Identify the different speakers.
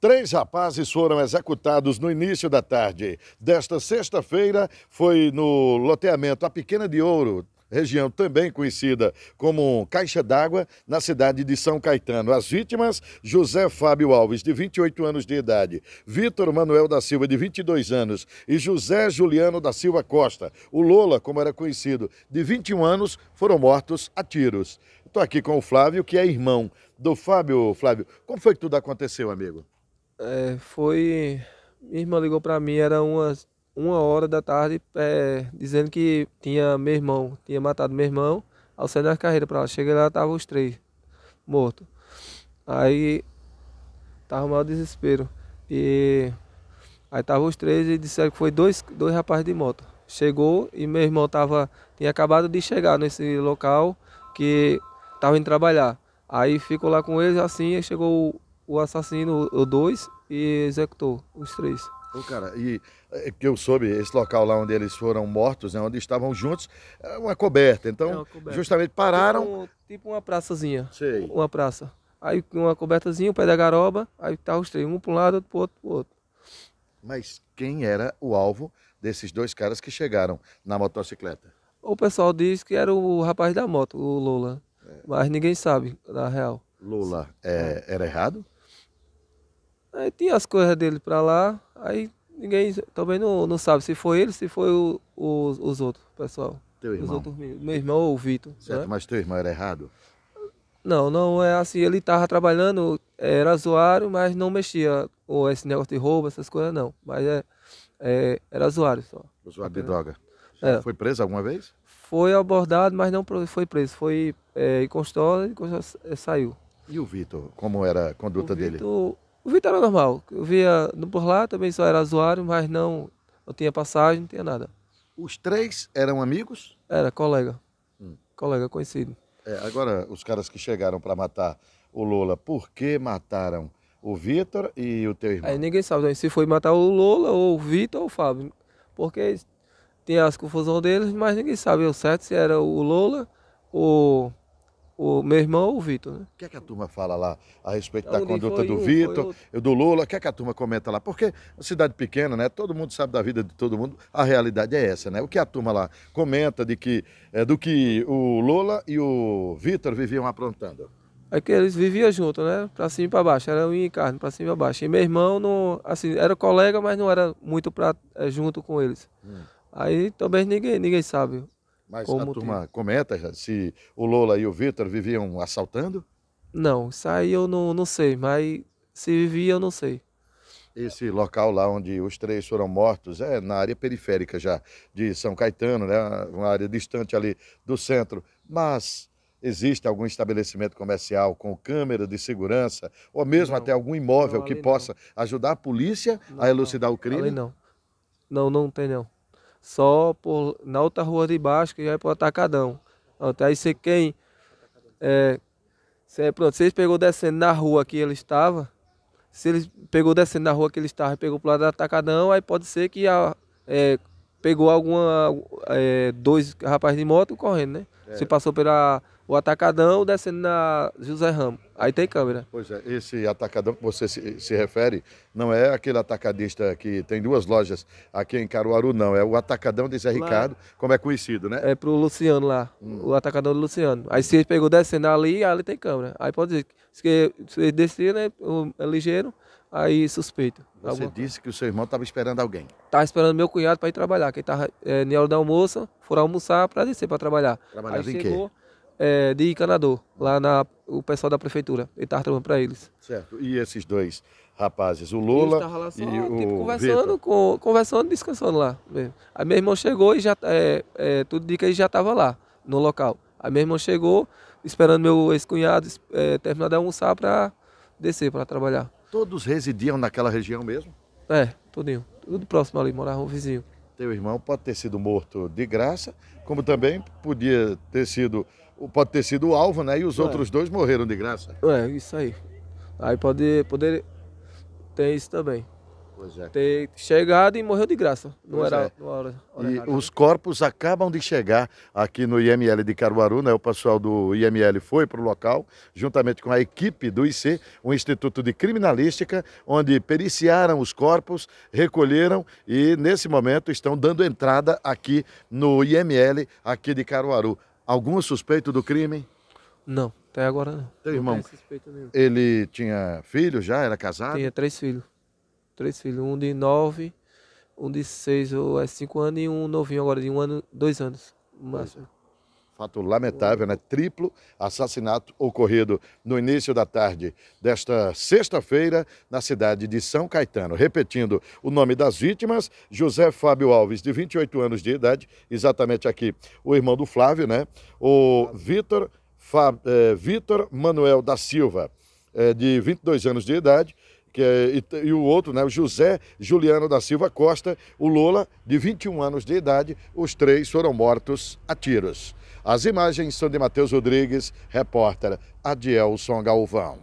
Speaker 1: Três rapazes foram executados no início da tarde. Desta sexta-feira, foi no loteamento A Pequena de Ouro, região também conhecida como Caixa d'Água, na cidade de São Caetano. As vítimas, José Fábio Alves, de 28 anos de idade, Vitor Manuel da Silva, de 22 anos, e José Juliano da Silva Costa, o Lola, como era conhecido, de 21 anos, foram mortos a tiros. Estou aqui com o Flávio, que é irmão do Fábio. Flávio, como foi
Speaker 2: que tudo aconteceu, amigo? É, foi. Minha irmã ligou para mim, era umas uma hora da tarde, é, dizendo que tinha meu irmão, tinha matado meu irmão, ao sair da carreira para lá. Cheguei lá, tava os três mortos. Aí tava o maior desespero. E aí tava os três e disseram que foi dois, dois rapazes de moto. Chegou e meu irmão tava, tinha acabado de chegar nesse local que tava indo trabalhar. Aí ficou lá com eles assim, chegou o assassino, o dois, e executou os três. Ô, cara, e é, que
Speaker 1: eu soube, esse local lá onde eles foram mortos, né, onde estavam juntos, é uma coberta. Então, é uma coberta. justamente pararam. Tipo,
Speaker 2: tipo, uma praçazinha. Sei. Uma praça. Aí uma cobertazinha, um pé da garoba, aí tá os três, um para um lado, outro pro outro, pro outro. Mas quem era o
Speaker 1: alvo desses dois caras que chegaram na motocicleta?
Speaker 2: O pessoal diz que era o rapaz da moto, o Lula. É. Mas ninguém sabe, na real. Lula,
Speaker 1: é, é, era
Speaker 2: errado? Aí tinha as coisas dele pra lá, aí ninguém também não, não sabe se foi ele, se foi o, os, os outros, pessoal. Teu irmão? Os outros, meu irmão ou o Vitor. Né?
Speaker 1: Certo, né? mas teu irmão era errado?
Speaker 2: Não, não é assim, ele tava trabalhando, era zoário mas não mexia com esse negócio de roubo, essas coisas não. Mas é, é era zoário só. zoar de droga. É. Foi
Speaker 1: preso alguma vez?
Speaker 2: Foi abordado, mas não foi preso. Foi é, em consultório e saiu. E o Vitor,
Speaker 1: como era a conduta o dele?
Speaker 2: Vitor, o Vitor era normal. Eu via por lá, também só era usuário, mas não, não tinha passagem, não tinha nada. Os três eram amigos? Era, colega. Hum. Colega conhecido.
Speaker 1: É, agora, os caras que chegaram para matar o Lula, por que mataram o Vitor e o teu irmão?
Speaker 2: Aí ninguém sabe né? se foi matar o Lula, ou o Vitor ou o Fábio. Porque tem as confusões deles, mas ninguém sabe o certo se era o Lula ou o meu irmão ou o Vitor, né? O
Speaker 1: que é que a turma fala lá a respeito então, da conduta do um, Vitor, do Lula? O que é que a turma comenta lá? Porque cidade pequena, né? Todo mundo sabe da vida de todo mundo. A realidade é essa, né? O que a turma lá comenta de que é, do que o Lula e o Vitor viviam aprontando?
Speaker 2: É que eles viviam junto né? Pra cima e pra baixo. Era um em carne, pra cima e pra baixo. E meu irmão, não, assim, era colega, mas não era muito pra, é, junto com eles. Hum. Aí talvez ninguém, ninguém sabe mas Como a turma tem.
Speaker 1: comenta
Speaker 2: se o Lula e o Vitor viviam assaltando? Não, isso aí eu não, não sei, mas se vivia eu não sei.
Speaker 1: Esse local lá onde os três foram mortos é na área periférica já de São Caetano, né? uma área distante ali do centro. Mas existe algum estabelecimento comercial com câmera de segurança ou mesmo não, até algum imóvel não, que possa não. ajudar a polícia a elucidar o crime? Não,
Speaker 2: não, não tem não só por, na outra rua de baixo, que já é pro atacadão. Pronto, aí você quem. É, cê, pronto, vocês pegou descendo na rua que ele estava. Se ele pegou descendo na rua que ele estava e pegou pro lado do atacadão, aí pode ser que a, é, pegou alguma. É, dois rapazes de moto correndo, né? Você é. passou pela o Atacadão descendo na José Ramos. Aí tem câmera. Pois é, esse
Speaker 1: atacadão que você se, se, refere não é aquele atacadista que tem duas lojas aqui em
Speaker 2: Caruaru, não. É o atacadão de Zé Ricardo, lá, como é conhecido, né? É pro Luciano lá, hum. o atacadão do Luciano. Aí se ele pegou descendo ali, ali tem câmera. Aí pode dizer que se ele descer, né, é ligeiro, aí suspeito. Você disse que o seu irmão estava esperando alguém. Estava esperando meu cunhado para ir trabalhar, que ele estava é, eh, na hora do almoço, foram almoçar para descer para trabalhar. Trabalhava aí em chegou, quê? é, de encanador, lá na o pessoal da prefeitura. Ele estava trabalhando para eles. Certo.
Speaker 1: E esses dois rapazes, o Lula e tipo, o tipo, conversando,
Speaker 2: com, conversando, descansando lá. Mesmo. Aí meu irmão chegou e já é, é tudo de que ele já estava lá no local. Aí meu irmão chegou esperando meu ex-cunhado é, terminar de almoçar para descer para trabalhar. Todos residiam naquela região mesmo? É, tudinho. Tudo próximo ali, morava um
Speaker 1: vizinho. Teu irmão pode ter sido morto de graça, como também podia ter sido
Speaker 2: pode ter sido o alvo, né? E os é. outros dois morreram de graça. É, isso aí. Aí pode poder ter isso também. Pois é. Ter chegado e morreu de graça. Não era, é. não era, era E errado.
Speaker 1: os corpos acabam de chegar aqui no IML de Caruaru, né? O pessoal do IML foi para o local, juntamente com a equipe do IC, o Instituto de Criminalística, onde periciaram os corpos, recolheram e, nesse momento, estão dando entrada aqui no IML, aqui de Caruaru. Algum suspeito do crime?
Speaker 2: Não, até agora não. Teu irmão, não
Speaker 1: ele tinha filho já? Era casado?
Speaker 2: Tinha três filhos. Três filhos, um de nove, um de seis ou é cinco anos e um novinho agora de um ano, dois anos. Máximo
Speaker 1: fato lamentável, né? Triplo assassinato ocorrido no início da tarde desta sexta-feira na cidade de São Caetano. Repetindo o nome das vítimas: José Fábio Alves, de 28 anos de idade, exatamente aqui, o irmão do Flávio, né? O Vitor, é, Vitor Manuel da Silva, é, de 22 anos de idade. É, e, e, o outro, né, o José Juliano da Silva Costa, o Lula, de 21 anos de idade, os três foram mortos a tiros. As imagens são de Matheus Rodrigues, repórter Adielson Galvão.